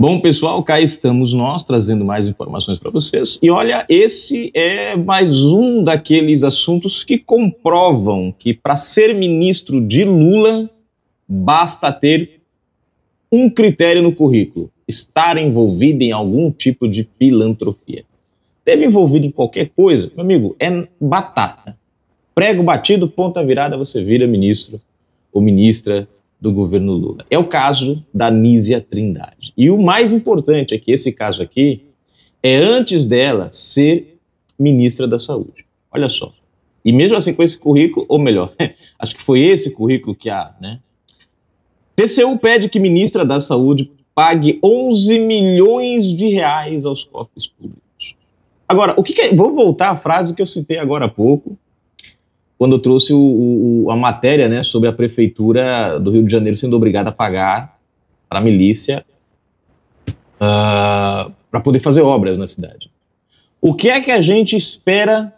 Bom, pessoal, cá estamos nós trazendo mais informações para vocês. E olha, esse é mais um daqueles assuntos que comprovam que para ser ministro de Lula basta ter um critério no currículo: estar envolvido em algum tipo de filantrofia. Teve envolvido em qualquer coisa, meu amigo, é batata. Prego batido, ponta virada, você vira ministro ou ministra do governo Lula. É o caso da Nízia Trindade. E o mais importante é que esse caso aqui é antes dela ser ministra da Saúde. Olha só. E mesmo assim, com esse currículo, ou melhor, acho que foi esse currículo que a. Né? TCU pede que ministra da Saúde pague 11 milhões de reais aos cofres públicos. Agora, o que, que é, Vou voltar à frase que eu citei agora há pouco, quando eu trouxe o, o, a matéria né, sobre a prefeitura do Rio de Janeiro sendo obrigada a pagar para a milícia uh, ah, para poder fazer obras na cidade. O que é que a gente espera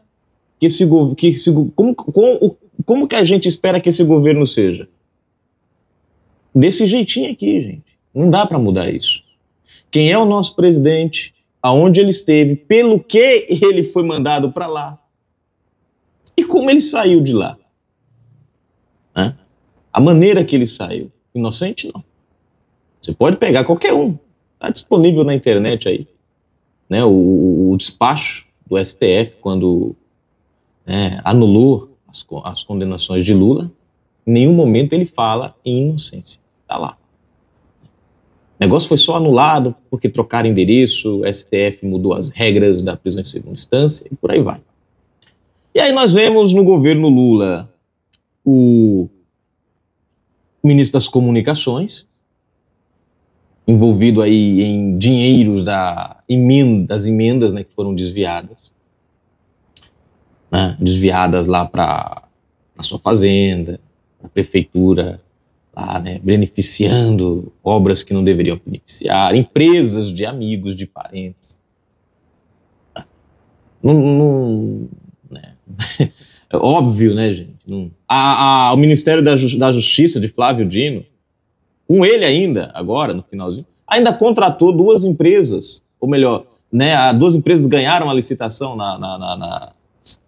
que esse governo. Como, como, como que a gente espera que esse governo seja? Desse jeitinho aqui, gente. Não dá para mudar isso. Quem é o nosso presidente, aonde ele esteve, pelo que ele foi mandado para lá, e como ele saiu de lá. Né? A maneira que ele saiu. Inocente, não. Você pode pegar qualquer um. Está disponível na internet aí. Né? O, o despacho do STF, quando né, anulou as, as condenações de Lula, em nenhum momento ele fala em inocência. Está lá. O negócio foi só anulado porque trocaram endereço, o STF mudou as regras da prisão em segunda instância e por aí vai. E aí nós vemos no governo Lula o ministro das Comunicações, envolvido aí em dinheiros da emenda, das emendas né, que foram desviadas. Né, desviadas lá para a sua fazenda, a prefeitura, lá, né, beneficiando obras que não deveriam beneficiar, empresas de amigos, de parentes. Não, não, é óbvio, né, gente? Não... A, a, o Ministério da, Ju... da Justiça de Flávio Dino, com ele ainda, agora, no finalzinho, ainda contratou duas empresas, ou melhor, né, duas empresas ganharam a licitação na, na, na, na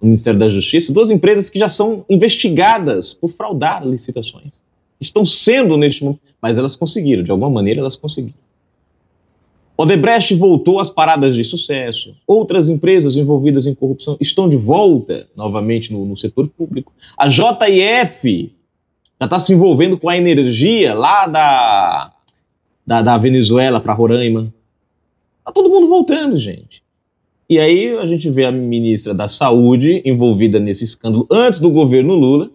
no Ministério da Justiça, duas empresas que já são investigadas por fraudar licitações. Estão sendo neste momento, mas elas conseguiram, de alguma maneira elas conseguiram. Odebrecht voltou às paradas de sucesso. Outras empresas envolvidas em corrupção estão de volta novamente no, no setor público. A JF já está se envolvendo com a energia lá da, da, da Venezuela para Roraima. Está todo mundo voltando, gente. E aí a gente vê a ministra da Saúde envolvida nesse escândalo antes do governo Lula.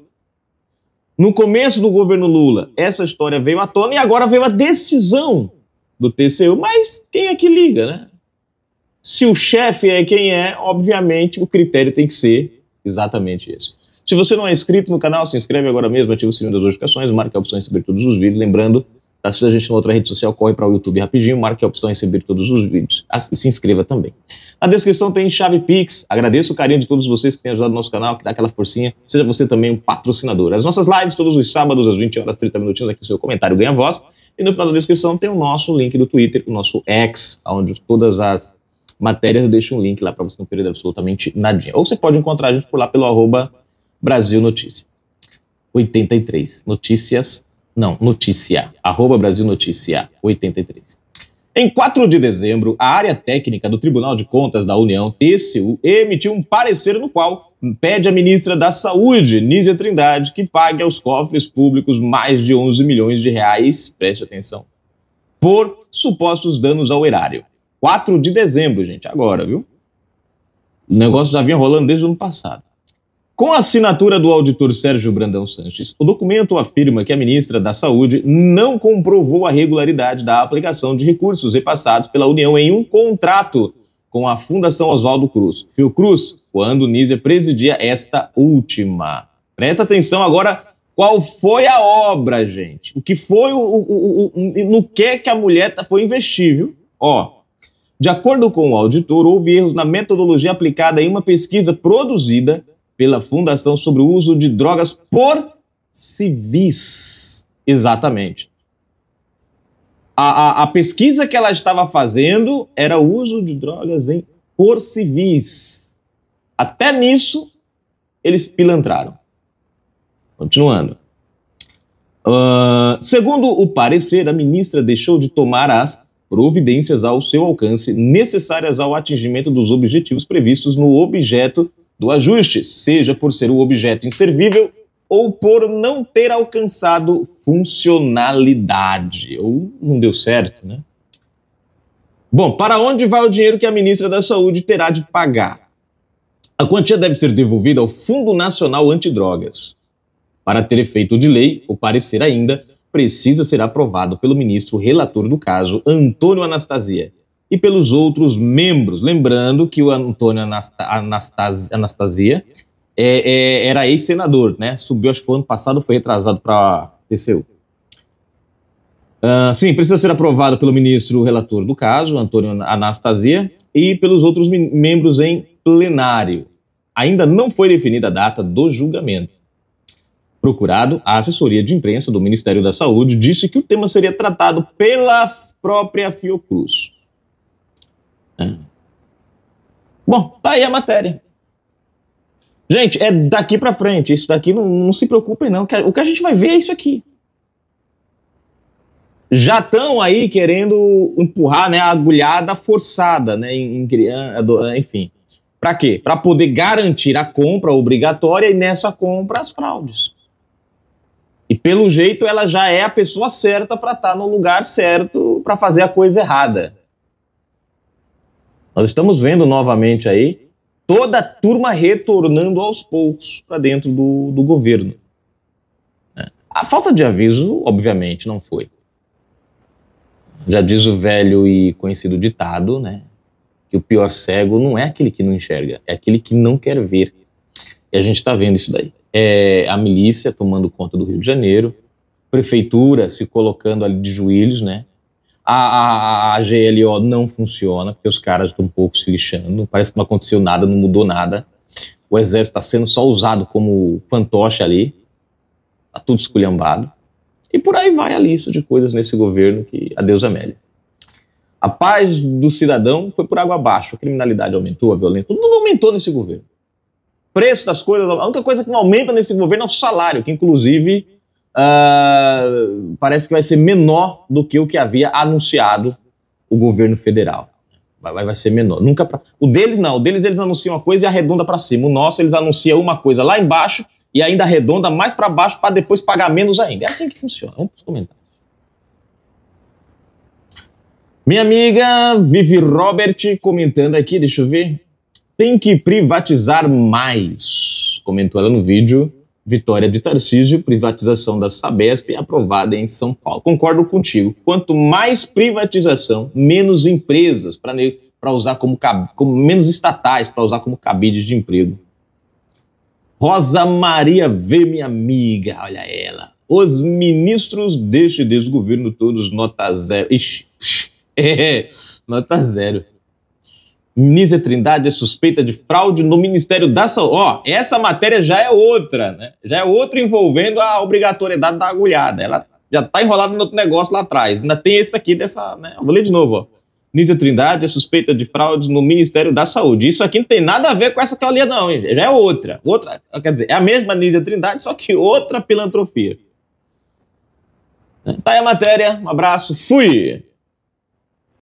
No começo do governo Lula, essa história veio à tona e agora veio a decisão do TCU, mas quem é que liga, né? Se o chefe é quem é, obviamente o critério tem que ser exatamente esse. Se você não é inscrito no canal, se inscreve agora mesmo, ativa o sininho das notificações, marque a opção de receber todos os vídeos. Lembrando, assista tá? a gente em outra rede social, corre para o YouTube rapidinho, marque a opção de receber todos os vídeos. E se inscreva também. Na descrição tem chave Pix. Agradeço o carinho de todos vocês que têm ajudado o nosso canal, que dá aquela forcinha. Seja você também um patrocinador. As nossas lives todos os sábados às 20 horas, 30 minutinhos aqui o seu comentário ganha voz. E no final da descrição tem o nosso link do Twitter, o nosso X, onde todas as matérias eu deixo um link lá para você não perder absolutamente nadinha. Ou você pode encontrar a gente por lá pelo arroba Brasil Notícias. 83. Notícias, não, notícia. Arroba Brasil Notícia 83. Em 4 de dezembro, a área técnica do Tribunal de Contas da União, TCU, emitiu um parecer no qual pede à ministra da Saúde, Nízia Trindade, que pague aos cofres públicos mais de 11 milhões de reais, preste atenção, por supostos danos ao erário. 4 de dezembro, gente, agora, viu? O negócio já vinha rolando desde o ano passado. Com a assinatura do auditor Sérgio Brandão Sanches, o documento afirma que a ministra da Saúde não comprovou a regularidade da aplicação de recursos repassados pela União em um contrato com a Fundação Oswaldo Cruz, Fiocruz, quando Nízia presidia esta última. Presta atenção agora qual foi a obra, gente. O que foi o, o, o, no que é que a mulher tá, foi investir, viu? Ó, de acordo com o auditor, houve erros na metodologia aplicada em uma pesquisa produzida pela Fundação sobre o uso de drogas por civis. Exatamente. A, a, a pesquisa que ela estava fazendo era o uso de drogas em, por civis. Até nisso, eles pilantraram. Continuando. Uh, segundo o parecer, a ministra deixou de tomar as providências ao seu alcance necessárias ao atingimento dos objetivos previstos no objeto do ajuste, seja por ser o objeto inservível ou por não ter alcançado funcionalidade, ou não deu certo, né? Bom, para onde vai o dinheiro que a ministra da Saúde terá de pagar? A quantia deve ser devolvida ao Fundo Nacional Antidrogas. Para ter efeito de lei, o parecer ainda precisa ser aprovado pelo ministro relator do caso, Antônio Anastasia, e pelos outros membros. Lembrando que o Antônio Anastasia é, é, era ex-senador, né? Subiu, acho que foi ano passado, foi retrasado para TCU. Uh, ah, sim, precisa ser aprovado pelo ministro relator do caso, Antônio Anastasia, e pelos outros membros em plenário. Ainda não foi definida a data do julgamento. Procurado, a assessoria de imprensa do Ministério da Saúde disse que o tema seria tratado pela própria Fiocruz. É. Bom, tá aí a matéria. Gente, é daqui para frente. Isso daqui não, não, se preocupem, não. O que a gente vai ver é isso aqui. Já estão aí querendo empurrar né, a agulhada forçada né, em, enfim. Para quê? Para poder garantir a compra obrigatória e nessa compra as fraudes. E pelo jeito ela já é a pessoa certa para estar tá no lugar certo para fazer a coisa errada. Nós estamos vendo novamente aí toda a turma retornando aos poucos para dentro do, do governo. É. A falta de aviso, obviamente, não foi. Já diz o velho e conhecido ditado, né? que o pior cego não é aquele que não enxerga, é aquele que não quer ver. E a gente está vendo isso daí. É a milícia tomando conta do Rio de Janeiro, prefeitura se colocando ali de joelhos, né? A, a, a GLO não funciona, porque os caras estão um pouco se lixando, parece que não aconteceu nada, não mudou nada. O exército está sendo só usado como fantoche ali, está tudo esculhambado. E por aí vai a lista de coisas nesse governo que, adeus Amélia. A paz do cidadão foi por água abaixo. A criminalidade aumentou, a violência, tudo aumentou nesse governo. Preço das coisas, a única coisa que não aumenta nesse governo é o salário, que inclusive uh, parece que vai ser menor do que o que havia anunciado o governo federal. Vai, vai ser menor. Nunca pra... O deles não, o deles eles anunciam uma coisa e arredonda para cima. O nosso eles anunciam uma coisa lá embaixo e ainda arredonda mais para baixo para depois pagar menos ainda. É assim que funciona. Vamos comentar. Minha amiga Vivi Robert comentando aqui, deixa eu ver. Tem que privatizar mais. Comentou ela no vídeo. Vitória de Tarcísio, privatização da Sabesp aprovada em São Paulo. Concordo contigo. Quanto mais privatização, menos empresas para usar como, como, menos estatais para usar como cabides de emprego. Rosa Maria V, minha amiga, olha ela. Os ministros deste desgoverno todos nota zero. Ixi, Nota zero. Nisa Trindade é suspeita de fraude no Ministério da Saúde. Ó, essa matéria já é outra, né? Já é outra envolvendo a obrigatoriedade da agulhada. Ela já tá enrolada no outro negócio lá atrás. Ainda tem esse aqui dessa, né? Eu vou ler de novo, ó. Nisa Trindade é suspeita de fraude no Ministério da Saúde. Isso aqui não tem nada a ver com essa que eu li, não, hein? Já é outra. Outra, quer dizer, é a mesma Nisa Trindade, só que outra pilantrofia. Tá aí a matéria. Um abraço. Fui!